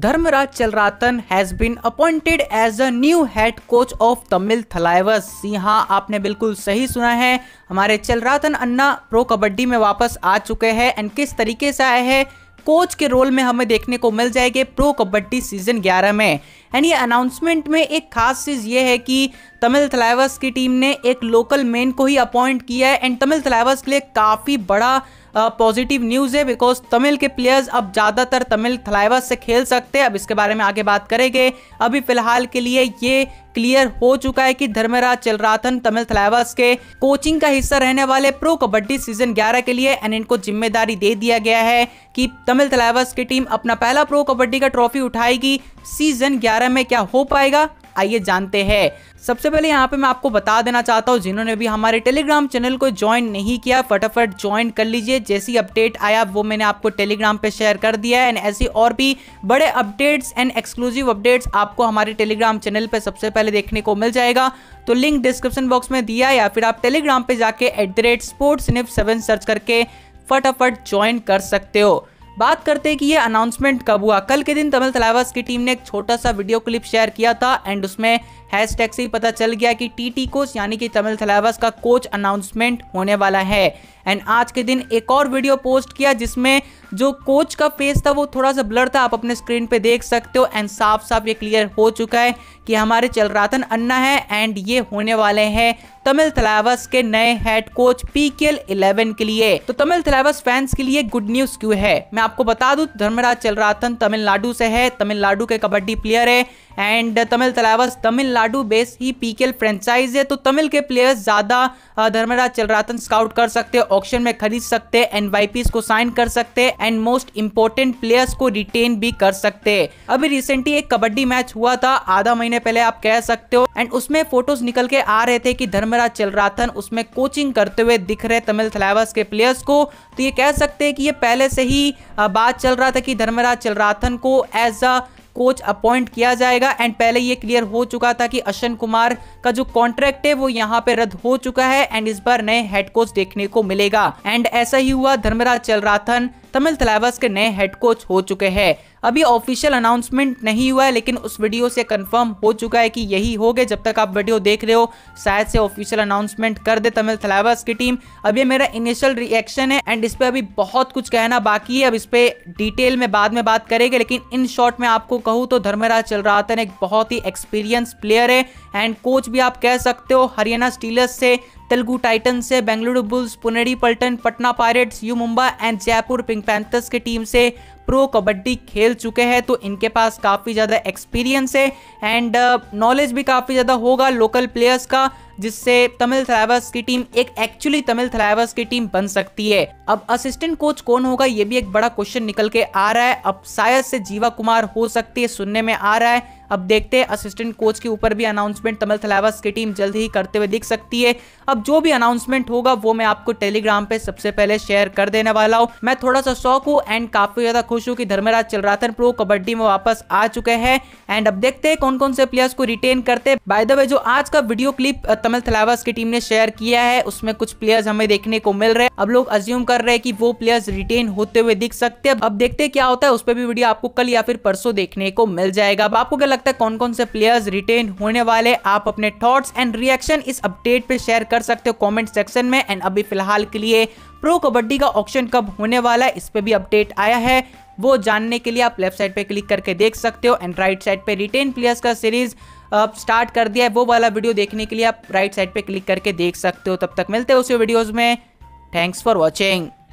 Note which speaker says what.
Speaker 1: Dharmaraj Cheralathan has been appointed as a new head coach of Tamil Thalaivas जी हाँ आपने बिल्कुल सही सुना है हमारे चलरातन अन्ना प्रो कबड्डी में वापस आ चुके हैं एंड किस तरीके से आए हैं कोच के रोल में हमें देखने को मिल जाएंगे प्रो कबड्डी सीजन 11 में एंड ये अनाउंसमेंट में एक खास चीज़ ये है कि तमिल थलाइवर्स की टीम ने एक लोकल मैन को ही अपॉइंट किया है एंड तमिल थलाइवर्स के लिए काफ़ी बड़ा पॉजिटिव न्यूज़ है बिकॉज तमिल के प्लेयर्स अब ज़्यादातर तमिल थलाइवस से खेल सकते हैं अब इसके बारे में आगे बात करेंगे अभी फिलहाल के लिए ये क्लियर हो चुका है कि धर्मराज चलराथन तमिल थलाइवस के कोचिंग का हिस्सा रहने वाले प्रो कबड्डी सीजन 11 के लिए एंड इनको जिम्मेदारी दे दिया गया है कि तमिल थलाइवस की टीम अपना पहला प्रो कबड्डी का ट्रॉफी उठाएगी सीजन 11 में क्या हो पाएगा आइए जानते हैं सबसे पहले यहाँ पे मैं आपको बता देना चाहता हूँ जिन्होंने भी हमारे टेलीग्राम चैनल को ज्वाइन नहीं किया फटाफट ज्वाइन कर लीजिए जैसी अपडेट आया वो मैंने आपको टेलीग्राम पे शेयर कर दिया है एंड ऐसी और भी बड़े अपडेट्स एंड एक्सक्लूसिव अपडेट्स आपको हमारे टेलीग्राम चैनल पे सबसे पहले देखने को मिल जाएगा तो लिंक डिस्क्रिप्शन बॉक्स में दिया या फिर आप टेलीग्राम पे जाके at the rate sports seven search करके फटाफट ज्वाइन कर सकते हो बात करते हैं कि ये अनाउंसमेंट कब हुआ कल के दिन तमिल तलावास की टीम ने एक छोटा सा वीडियो क्लिप शेयर किया था एंड उसमें हैश टैग से ही पता चल गया कि टी टी कोच यानी कि तमिल थलावास का कोच अनाउंसमेंट होने वाला है एंड आज के दिन एक और वीडियो पोस्ट किया जिसमें जो कोच का फेस था वो थोड़ा सा ब्लर था आप अपने स्क्रीन पे देख सकते हो एंड साफ साफ ये क्लियर हो चुका है कि हमारे चलरातन अन्ना है एंड ये होने वाले हैं तमिल थलावस के नए head coach P K L eleven के लिए तो तमिल थलावस फैंस के लिए गुड न्यूज क्यों है मैं आपको बता दूं धर्मराज चलरातन तमिलनाडु से है तमिलनाडु के कबड्डी प्लेयर है एंड तमिल तलावस तमिलनाडु बेस ही पी के एल फ्रेंचाइज है तो तमिल के प्लेयर्स ज़्यादा धर्मराज चलरातन स्काउट कर सकते हैं ऑप्शन में खरीद सकते हैं वाई को साइन कर सकते हैं एंड मोस्ट इम्पोर्टेंट प्लेयर्स को रिटेन भी कर सकते हैं अभी रिसेंटली एक कबड्डी मैच हुआ था आधा महीने पहले आप कह सकते हो एंड उसमें फोटोज निकल के आ रहे थे कि धर्मराज चलराथन उसमें कोचिंग करते हुए दिख रहे तमिल थलेवास के प्लेयर्स को तो ये कह सकते हैं कि ये पहले से ही बात चल रहा था कि धर्मराज चलराथन को एज अ कोच अपॉइंट किया जाएगा एंड पहले ये क्लियर हो चुका था कि अशन कुमार का जो कॉन्ट्रैक्ट है वो यहाँ पे रद्द हो चुका है एंड इस बार नए हेड कोच देखने को मिलेगा एंड ऐसा ही हुआ धर्मराज चलराथन तमिल थलावस के नए हेड कोच हो चुके हैं अभी ऑफिशियल अनाउंसमेंट नहीं हुआ है लेकिन उस वीडियो से कंफर्म हो चुका है कि यही हो जब तक आप वीडियो देख रहे हो शायद से ऑफिशियल अनाउंसमेंट कर दे तमिल थलावस की टीम अब ये मेरा इनिशियल रिएक्शन है एंड इस पर अभी बहुत कुछ कहना बाकी है अब इस पर डिटेल में बाद में बात करेंगे लेकिन इन शॉर्ट में आपको कहूँ तो धर्मराज था एक बहुत ही एक्सपीरियंस प्लेयर है एंड कोच भी आप कह सकते हो हरियाणा स्टीलर्स से तेलुगु टाइटन से Bengaluru bulls Puneri Paltan Patna pirates U Mumba and Jaipur pink panthers की टीम से प्रो कबड्डी खेल चुके हैं तो इनके पास काफ़ी ज़्यादा एक्सपीरियंस है एंड नॉलेज uh, भी काफ़ी ज़्यादा होगा लोकल प्लेयर्स का जिससे तमिल थ्राइवर्स की टीम एक एक्चुअली तमिल थ्राइवर्स की टीम बन सकती है अब असिस्टेंट कोच कौन होगा ये भी एक बड़ा क्वेश्चन निकल के आ रहा है अब शायद से जीवा कुमार हो सकती है सुनने में आ रहा है अब देखते हैं असिस्टेंट कोच के ऊपर भी अनाउंसमेंट तमिल थलावस की टीम जल्द ही करते हुए दिख सकती है अब जो भी अनाउंसमेंट होगा वो मैं आपको टेलीग्राम पे सबसे पहले शेयर कर देने वाला हूँ मैं थोड़ा सा शौक हूँ एंड काफी ज्यादा खुश हूँ कि धर्मराज चिलराथन प्रो कबड्डी में वापस आ चुके हैं एंड अब देखते हैं कौन कौन से प्लेयर्स को रिटेन करते बाय द वे जो आज का वीडियो क्लिप तमिल थलाइवास की टीम ने शेयर किया है उसमें कुछ प्लेयर्स हमें देखने को मिल रहे अब लोग अज्यूम कर रहे हैं कि वो प्लेयर्स रिटेन होते हुए दिख सकते हैं अब देखते हैं क्या होता है उस पर भी वीडियो आपको कल या फिर परसों देखने को मिल जाएगा अब आपको क्या लगता लगता है कौन कौन से प्लेयर्स रिटेन होने वाले आप अपने थॉट्स एंड रिएक्शन इस अपडेट पे शेयर कर सकते हो कमेंट सेक्शन में एंड अभी फिलहाल के लिए प्रो कबड्डी का ऑप्शन कब होने वाला है इस पर भी अपडेट आया है वो जानने के लिए आप लेफ्ट साइड पे क्लिक करके देख सकते हो एंड राइट साइड पे रिटेन प्लेयर्स का सीरीज अब स्टार्ट कर दिया है वो वाला वीडियो देखने के लिए आप राइट साइड पे क्लिक करके देख सकते हो तब तक मिलते हैं उसी वीडियोज़ में थैंक्स फॉर वॉचिंग